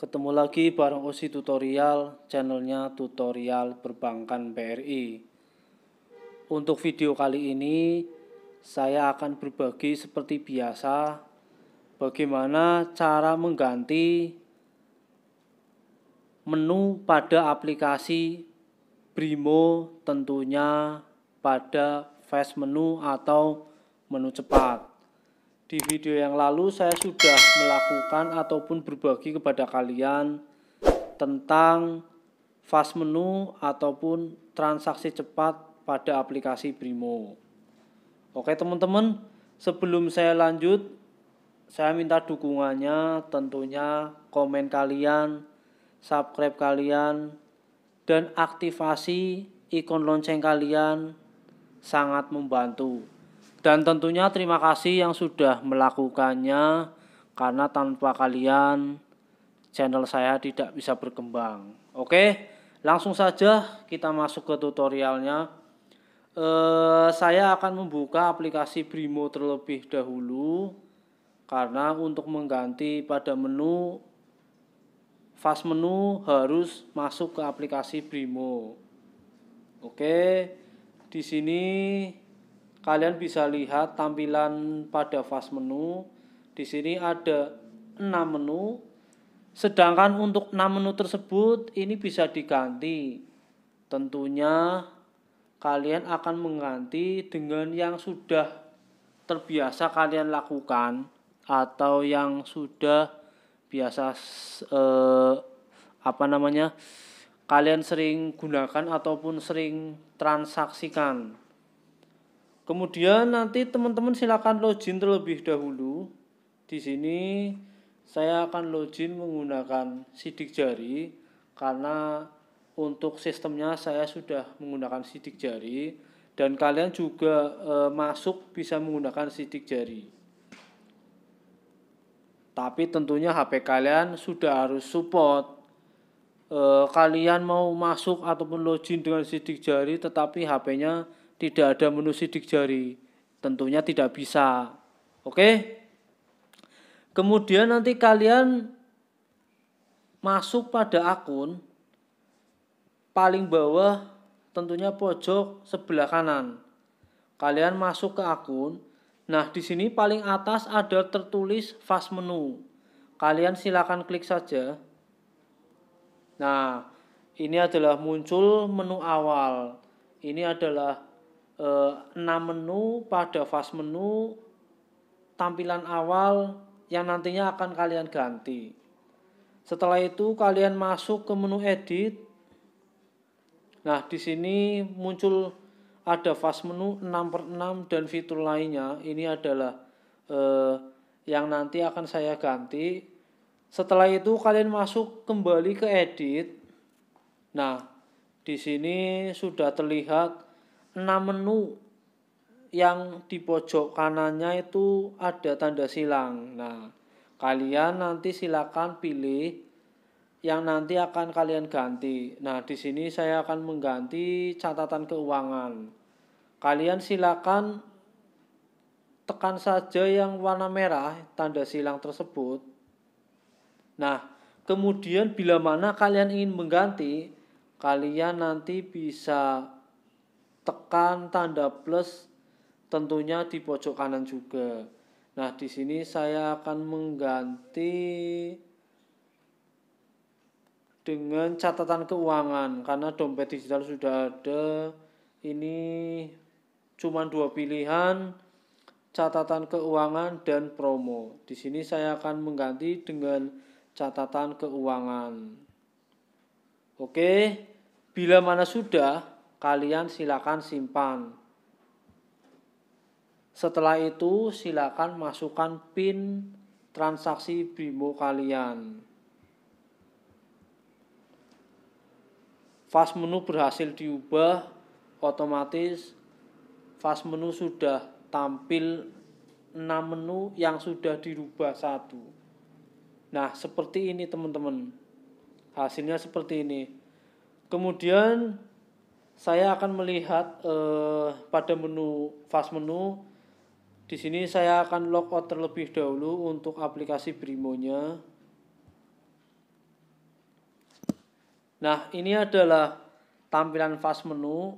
Ketemu lagi bareng OSI Tutorial, channelnya Tutorial Perbankan BRI. Untuk video kali ini, saya akan berbagi seperti biasa bagaimana cara mengganti menu pada aplikasi Brimo tentunya pada fast menu atau menu cepat. Di video yang lalu saya sudah melakukan ataupun berbagi kepada kalian tentang fast menu ataupun transaksi cepat pada aplikasi Brimo. Oke teman-teman, sebelum saya lanjut, saya minta dukungannya tentunya komen kalian, subscribe kalian, dan aktivasi ikon lonceng kalian sangat membantu. Dan tentunya terima kasih yang sudah melakukannya karena tanpa kalian channel saya tidak bisa berkembang. Oke, langsung saja kita masuk ke tutorialnya. Eh, saya akan membuka aplikasi Brimo terlebih dahulu karena untuk mengganti pada menu fast menu harus masuk ke aplikasi Brimo. Oke, di sini kalian bisa lihat tampilan pada fast menu. Di sini ada 6 menu. Sedangkan untuk 6 menu tersebut ini bisa diganti. Tentunya kalian akan mengganti dengan yang sudah terbiasa kalian lakukan atau yang sudah biasa eh, apa namanya kalian sering gunakan ataupun sering transaksikan. Kemudian nanti teman-teman silakan login terlebih dahulu. Di sini saya akan login menggunakan sidik jari karena untuk sistemnya saya sudah menggunakan sidik jari dan kalian juga e, masuk bisa menggunakan sidik jari. Tapi tentunya HP kalian sudah harus support. E, kalian mau masuk ataupun login dengan sidik jari tetapi HP-nya tidak ada menu sidik jari. Tentunya tidak bisa. Oke? Kemudian nanti kalian masuk pada akun paling bawah tentunya pojok sebelah kanan. Kalian masuk ke akun Nah, di sini paling atas ada tertulis fast menu. Kalian silakan klik saja. Nah, ini adalah muncul menu awal. Ini adalah eh, enam menu pada fast menu tampilan awal yang nantinya akan kalian ganti. Setelah itu kalian masuk ke menu edit. Nah, di sini muncul ada fast menu 6 per 6 dan fitur lainnya ini adalah eh, yang nanti akan saya ganti setelah itu kalian masuk kembali ke edit nah di sini sudah terlihat 6 menu yang di pojok kanannya itu ada tanda silang nah kalian nanti silakan pilih yang nanti akan kalian ganti. Nah, di sini saya akan mengganti catatan keuangan. Kalian silakan tekan saja yang warna merah tanda silang tersebut. Nah, kemudian bila mana kalian ingin mengganti, kalian nanti bisa tekan tanda plus tentunya di pojok kanan juga. Nah, di sini saya akan mengganti dengan catatan keuangan karena dompet digital sudah ada ini cuma dua pilihan catatan keuangan dan promo. Di sini saya akan mengganti dengan catatan keuangan. Oke, bila mana sudah kalian silakan simpan. Setelah itu silakan masukkan PIN transaksi BIMO kalian. Fast menu berhasil diubah otomatis fast menu sudah tampil 6 menu yang sudah dirubah satu. Nah, seperti ini teman-teman. Hasilnya seperti ini. Kemudian saya akan melihat eh, pada menu fast menu di sini saya akan logout terlebih dahulu untuk aplikasi Brimo nya. Nah, ini adalah tampilan fast menu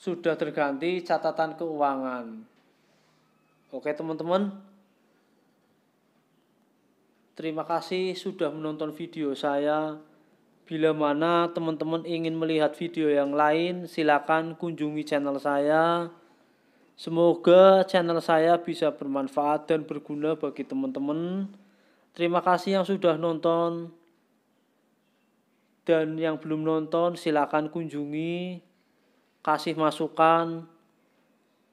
sudah terganti catatan keuangan. Oke, teman-teman. Terima kasih sudah menonton video saya. Bila mana teman-teman ingin melihat video yang lain, silakan kunjungi channel saya. Semoga channel saya bisa bermanfaat dan berguna bagi teman-teman. Terima kasih yang sudah nonton. Dan yang belum nonton silakan kunjungi, kasih masukan,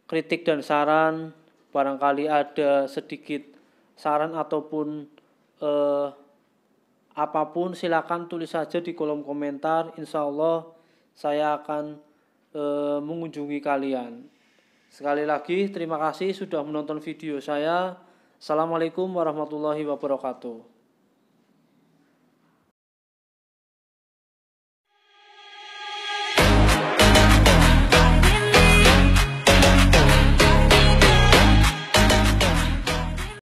kritik dan saran. Barangkali ada sedikit saran ataupun eh, apapun silakan tulis saja di kolom komentar. Insya Allah saya akan eh, mengunjungi kalian. Sekali lagi terima kasih sudah menonton video saya. Assalamualaikum warahmatullahi wabarakatuh.